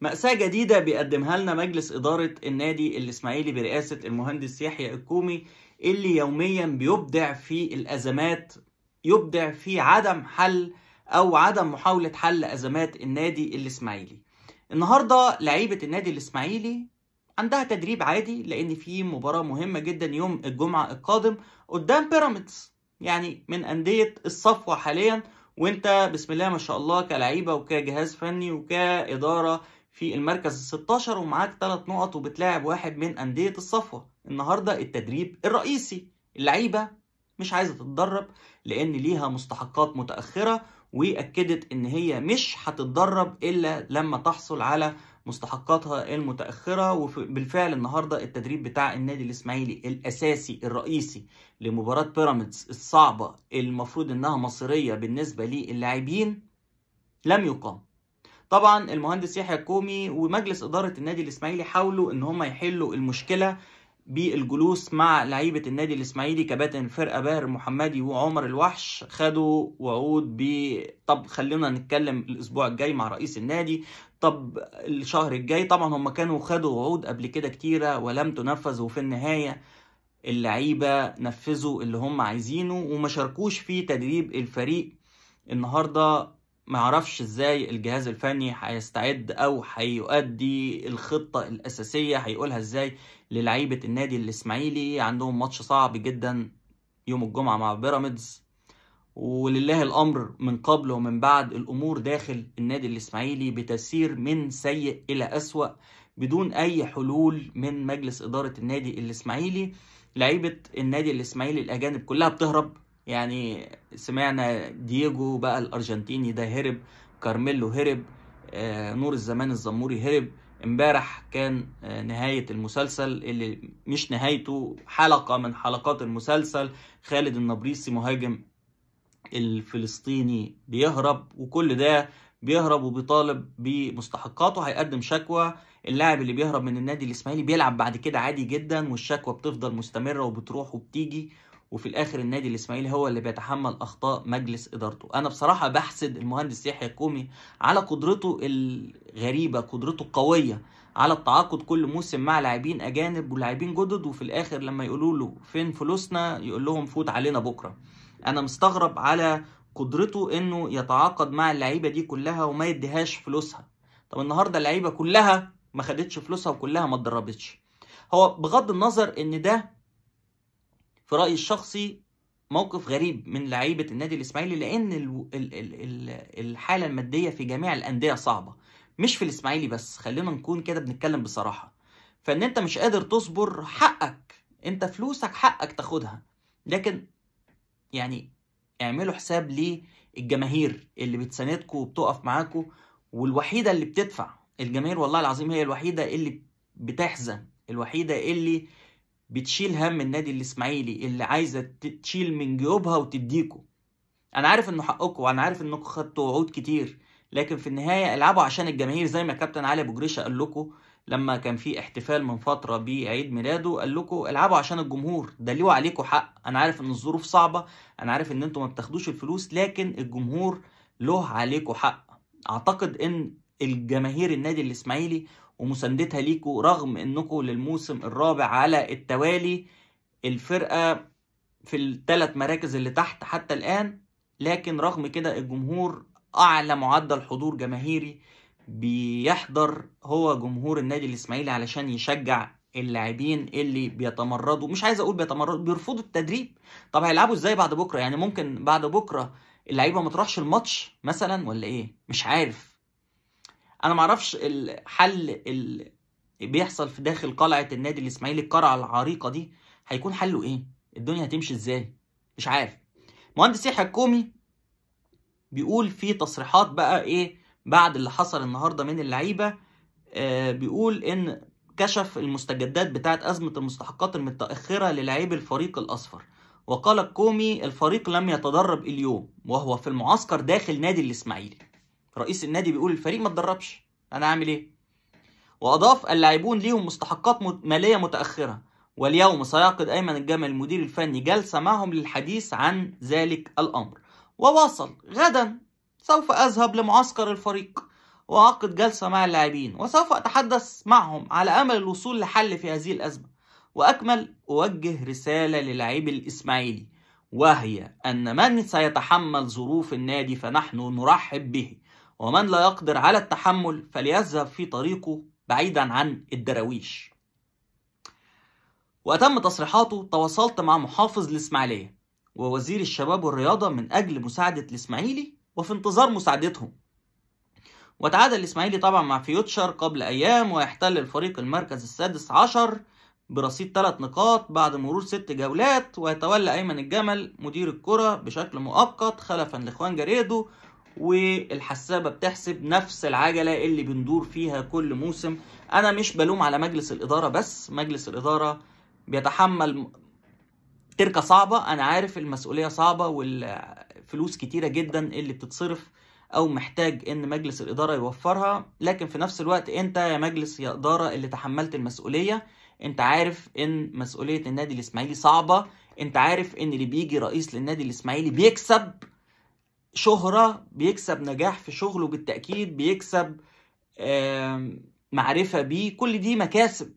مأساة جديدة بيقدمها لنا مجلس إدارة النادي الإسماعيلي برئاسة المهندس يحيى الكومي اللي يوميا بيبدع في الأزمات يبدع في عدم حل أو عدم محاولة حل أزمات النادي الإسماعيلي النهاردة لعيبة النادي الإسماعيلي عندها تدريب عادي لأن في مباراة مهمة جدا يوم الجمعة القادم قدام بيراميدز يعني من أندية الصفوة حاليا وانت بسم الله ما شاء الله كلعيبه وكجهاز فني وكاداره في المركز ال 16 ومعاك 3 نقط وبتلاعب واحد من أندية الصفوة النهاردة التدريب الرئيسي اللعيبة مش عايزة تتدرب لأن ليها مستحقات متأخرة وأكدت إن هي مش هتتدرب إلا لما تحصل على مستحقاتها المتأخرة وبالفعل النهاردة التدريب بتاع النادي الإسماعيلي الأساسي الرئيسي لمباراة بيراميدز الصعبة المفروض إنها مصيرية بالنسبة للاعبين لم يقام طبعا المهندس يحيى الكومي ومجلس اداره النادي الاسماعيلي حاولوا ان هم يحلوا المشكله بالجلوس مع لعيبة النادي الإسماعيلي كباتن الفرقة باهر محمدي وعمر الوحش خدوا وعود ب طب خلونا نتكلم الأسبوع الجاي مع رئيس النادي طب الشهر الجاي طبعا هم كانوا خدوا وعود قبل كده كتيرة ولم تنفذ وفي النهاية اللعيبة نفذوا اللي هم عايزينه وما شاركوش في تدريب الفريق النهارده معرفش ازاي الجهاز الفني هيستعد او هيؤدي الخطه الاساسيه هيقولها ازاي للعيبه النادي الاسماعيلي عندهم ماتش صعب جدا يوم الجمعه مع بيراميدز ولله الامر من قبل ومن بعد الامور داخل النادي الاسماعيلي بتسير من سيء الى اسوا بدون اي حلول من مجلس اداره النادي الاسماعيلي لعيبه النادي الاسماعيلي الاجانب كلها بتهرب يعني سمعنا دييجو بقى الارجنتيني ده هرب كارميلو هرب آه، نور الزمان الزموري هرب امبارح كان آه، نهاية المسلسل اللي مش نهايته حلقة من حلقات المسلسل خالد النبريسي مهاجم الفلسطيني بيهرب وكل ده بيهرب وبيطالب بمستحقاته هيقدم شكوى اللاعب اللي بيهرب من النادي الاسماعيلي بيلعب بعد كده عادي جدا والشكوى بتفضل مستمره وبتروح وبتيجي وفي الاخر النادي الاسماعيلي هو اللي بيتحمل اخطاء مجلس ادارته انا بصراحه بحسد المهندس يحيى كومي على قدرته الغريبه قدرته القويه على التعاقد كل موسم مع لاعبين اجانب ولاعبين جدد وفي الاخر لما يقولوا له فين فلوسنا يقول لهم فوت علينا بكره انا مستغرب على قدرته انه يتعاقد مع اللعيبه دي كلها وما يديهاش فلوسها طب النهارده اللعيبه كلها ما خدتش فلوسها وكلها ما اتدربتش هو بغض النظر ان ده في رايي الشخصي موقف غريب من لعيبه النادي الاسماعيلي لان الحاله الماديه في جميع الانديه صعبه مش في الاسماعيلي بس خلينا نكون كده بنتكلم بصراحه فان انت مش قادر تصبر حقك انت فلوسك حقك تاخدها لكن يعني اعملوا حساب للجماهير اللي بتساندكم وبتقف معاكم والوحيده اللي بتدفع الجماهير والله العظيم هي الوحيده اللي بتحزن الوحيده اللي بتشيل هم النادي الاسماعيلي اللي عايزه تشيل من جيوبها وتديكوا انا عارف انه حقكم وانا عارف انكم خدتوا وعود كتير لكن في النهايه العبوا عشان الجماهير زي ما كابتن علي ابو جريشه قال لكم لما كان في احتفال من فتره بعيد ميلاده قال لكم العبوا عشان الجمهور ده ليه عليكم حق انا عارف ان الظروف صعبه انا عارف ان انتم ما بتاخدوش الفلوس لكن الجمهور له عليكم حق اعتقد ان الجماهير النادي الاسماعيلي ومساندتها ليكوا رغم انكم للموسم الرابع على التوالي الفرقه في الثلاث مراكز اللي تحت حتى الان لكن رغم كده الجمهور اعلى معدل حضور جماهيري بيحضر هو جمهور النادي الاسماعيلي علشان يشجع اللاعبين اللي بيتمردوا مش عايز اقول بيتمردوا بيرفضوا التدريب طب هيلعبوا ازاي بعد بكره يعني ممكن بعد بكره اللعيبه ما تروحش الماتش مثلا ولا ايه مش عارف انا ما اعرفش الحل اللي بيحصل في داخل قلعه النادي الاسماعيلي القرعه العريقه دي هيكون حله ايه الدنيا هتمشي ازاي مش عارف مهندس يحيى الكومي بيقول في تصريحات بقى ايه بعد اللي حصل النهارده من اللعيبه آه بيقول ان كشف المستجدات بتاعت ازمه المستحقات المتاخره للاعيب الفريق الاصفر وقال الكومي الفريق لم يتدرب اليوم وهو في المعسكر داخل نادي الاسماعيلي رئيس النادي بيقول الفريق ما اتدربش انا هعمل ايه واضاف اللاعبون ليهم مستحقات ماليه متاخره واليوم سيعقد ايمن الجمل المدير الفني جلسه معهم للحديث عن ذلك الامر وواصل غدا سوف اذهب لمعسكر الفريق وأعقد جلسة مع اللاعبين وسوف أتحدث معهم على أمل الوصول لحل في هذه الأزمة وأكمل أوجه رسالة للاعبي الإسماعيلي وهي أن من سيتحمل ظروف النادي فنحن نرحب به ومن لا يقدر على التحمل فليذهب في طريقه بعيدا عن الدراويش وأتم تصريحاته تواصلت مع محافظ الإسماعيلية ووزير الشباب والرياضة من أجل مساعدة الإسماعيلي وفي انتظار مساعدتهم وتعادل الإسماعيلي طبعا مع فيوتشر قبل أيام ويحتل الفريق المركز السادس عشر برصيد ثلاث نقاط بعد مرور ست جولات ويتولى أيمن الجمل مدير الكرة بشكل مؤقت خلفا لإخوان جريدو والحسابه بتحسب نفس العجله اللي بندور فيها كل موسم انا مش بلوم على مجلس الاداره بس مجلس الاداره بيتحمل تركه صعبه انا عارف المسؤوليه صعبه والفلوس كتيره جدا اللي بتتصرف او محتاج ان مجلس الاداره يوفرها لكن في نفس الوقت انت يا مجلس يا اداره اللي تحملت المسؤوليه انت عارف ان مسؤوليه النادي الاسماعيلي صعبه انت عارف ان اللي بيجي رئيس للنادي الاسماعيلي بيكسب شهرة بيكسب نجاح في شغله بالتأكيد بيكسب معرفة بيه كل دي مكاسب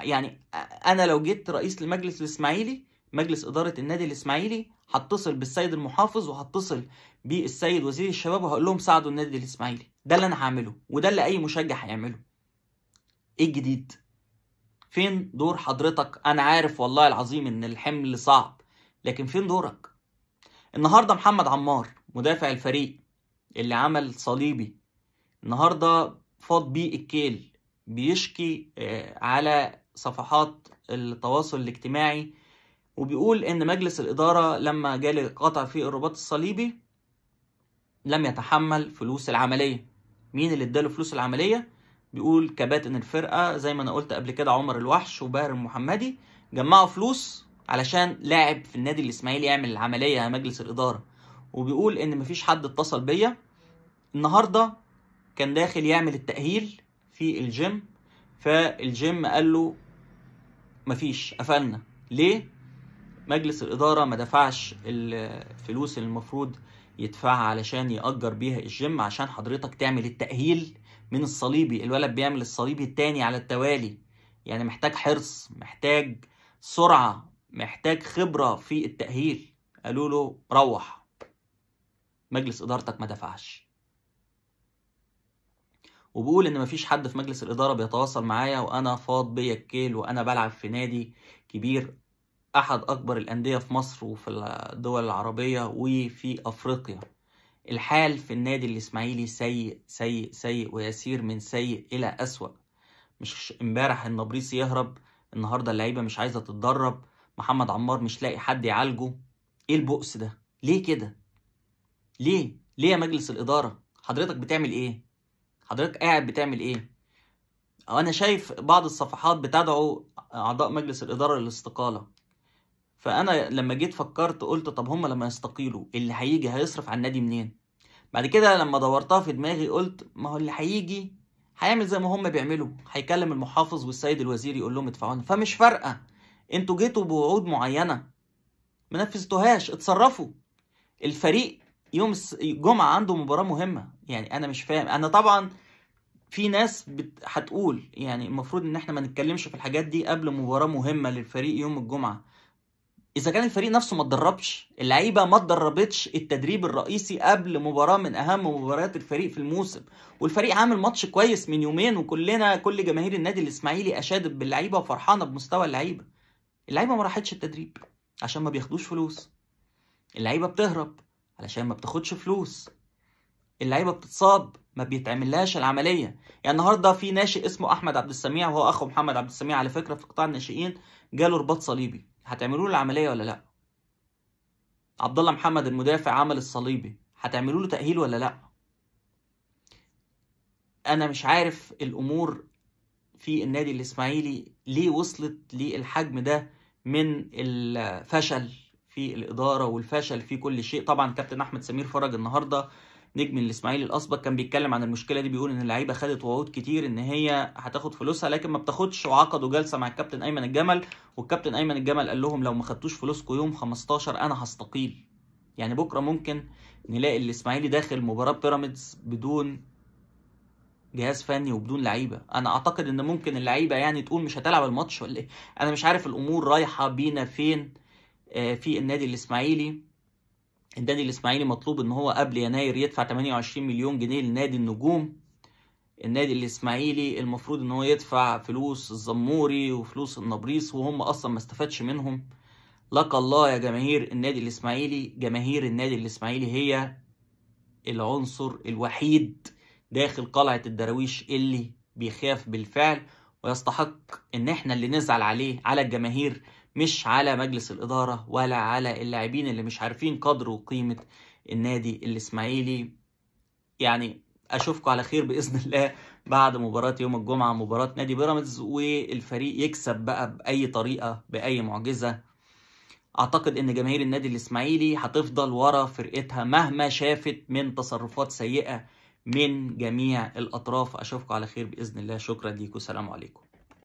يعني أنا لو جيت رئيس لمجلس الإسماعيلي مجلس إدارة النادي الإسماعيلي هتصل بالسيد المحافظ وهتصل بالسيد وزير الشباب وهقول لهم ساعدوا النادي الإسماعيلي ده اللي أنا هعمله وده اللي أي مشجع هيعمله إيه الجديد؟ فين دور حضرتك؟ أنا عارف والله العظيم إن الحمل صعب لكن فين دورك؟ النهاردة محمد عمار مدافع الفريق اللي عمل صليبي النهارده فاض بيه الكيل بيشكي آه، على صفحات التواصل الاجتماعي وبيقول ان مجلس الاداره لما جالي قطع في الرباط الصليبي لم يتحمل فلوس العمليه مين اللي اداله فلوس العمليه بيقول كباتن الفرقه زي ما انا قلت قبل كده عمر الوحش وباهر المحمدي جمعوا فلوس علشان لاعب في النادي الاسماعيلي يعمل العمليه مجلس الاداره وبيقول ان مفيش حد اتصل بيا النهارده كان داخل يعمل التاهيل في الجيم فالجيم قال له مفيش قفلنا ليه مجلس الاداره ما دفعش الفلوس اللي المفروض يدفعها علشان يأجر بيها الجيم عشان حضرتك تعمل التأهيل من الصليبي الولد بيعمل الصليبي التاني على التوالي يعني محتاج حرص محتاج سرعة محتاج خبرة في التأهيل قالوا له روح مجلس إدارتك ما دفعش وبقول إن مفيش حد في مجلس الإدارة بيتواصل معايا وأنا فاض بيا الكيل وأنا بلعب في نادي كبير أحد أكبر الأندية في مصر وفي الدول العربية وفي أفريقيا الحال في النادي الإسماعيلي سيء سيء سيء ويسير من سيء إلى أسوأ مش امبارح النبريسي يهرب النهارده اللعيبه مش عايزه تتدرب محمد عمار مش لاقي حد يعالجه ايه البؤس ده ليه كده ليه ليه يا مجلس الاداره حضرتك بتعمل ايه حضرتك قاعد بتعمل ايه انا شايف بعض الصفحات بتدعو اعضاء مجلس الاداره للاستقاله فانا لما جيت فكرت قلت طب هما لما يستقيلوا اللي هيجي هيصرف على النادي منين بعد كده لما دورتها في دماغي قلت ما هو اللي هيجي هيعمل زي ما هما بيعملوا هيكلم المحافظ والسيد الوزير يقول لهم ادفعوا فمش فارقه انتوا جيتوا بوعود معينه ما نفذتوهاش اتصرفوا الفريق يوم الجمعه عنده مباراه مهمه يعني انا مش فاهم انا طبعا في ناس بت... هتقول يعني المفروض ان احنا ما نتكلمش في الحاجات دي قبل مباراه مهمه للفريق يوم الجمعه اذا كان الفريق نفسه ما اتدربش اللعيبه ما اتدربتش التدريب الرئيسي قبل مباراه من اهم مباريات الفريق في الموسم والفريق عامل ماتش كويس من يومين وكلنا كل جماهير النادي الاسماعيلي اشادت باللعيبه وفرحانه بمستوى اللعيبه اللعيبه ما راحتش التدريب عشان ما بياخدوش فلوس اللعيبه بتهرب علشان ما بتاخدش فلوس اللعيبه بتتصاب ما بيتعملهاش العمليه يعني النهارده في ناشئ اسمه احمد عبد السميع وهو اخو محمد عبد السميع على فكره في قطاع الناشئين جاله رباط صليبي هتعملوا له العمليه ولا لا عبد الله محمد المدافع عمل الصليبي هتعملوا له تاهيل ولا لا انا مش عارف الامور في النادي الاسماعيلي ليه وصلت للحجم ده من الفشل في الاداره والفشل في كل شيء طبعا كابتن احمد سمير فرج النهارده نجم الاسماعيلي الاسبق كان بيتكلم عن المشكله دي بيقول ان اللعيبه خدت وعود كتير ان هي هتاخد فلوسها لكن ما بتاخدش وعقدوا جلسه مع الكابتن ايمن الجمل والكابتن ايمن الجمل قال لهم لو ما خدتوش فلوسكم يوم 15 انا هستقيل يعني بكره ممكن نلاقي الاسماعيلي داخل مباراه بيراميدز بدون جهاز فني وبدون لعيبه انا اعتقد ان ممكن اللعيبه يعني تقول مش هتلعب الماتش ولا ايه انا مش عارف الامور رايحه بينا فين آه، في النادي الاسماعيلي النادي الاسماعيلي مطلوب ان هو قبل يناير يدفع 28 مليون جنيه لنادي النجوم النادي الاسماعيلي المفروض ان هو يدفع فلوس الزموري وفلوس النبريس وهم اصلا ما استفادش منهم لقى الله يا جماهير النادي الاسماعيلي جماهير النادي الاسماعيلي هي العنصر الوحيد داخل قلعة الدراويش اللي بيخاف بالفعل ويستحق ان احنا اللي نزعل عليه على الجماهير مش على مجلس الإدارة ولا على اللاعبين اللي مش عارفين قدر وقيمة النادي الإسماعيلي يعني أشوفكم على خير بإذن الله بعد مباراة يوم الجمعة مباراة نادي بيراميدز والفريق يكسب بقى بأي طريقة بأي معجزة أعتقد إن جماهير النادي الإسماعيلي هتفضل ورا فرقتها مهما شافت من تصرفات سيئة من جميع الأطراف أشوفكم على خير بإذن الله شكرا ليكم سلام عليكم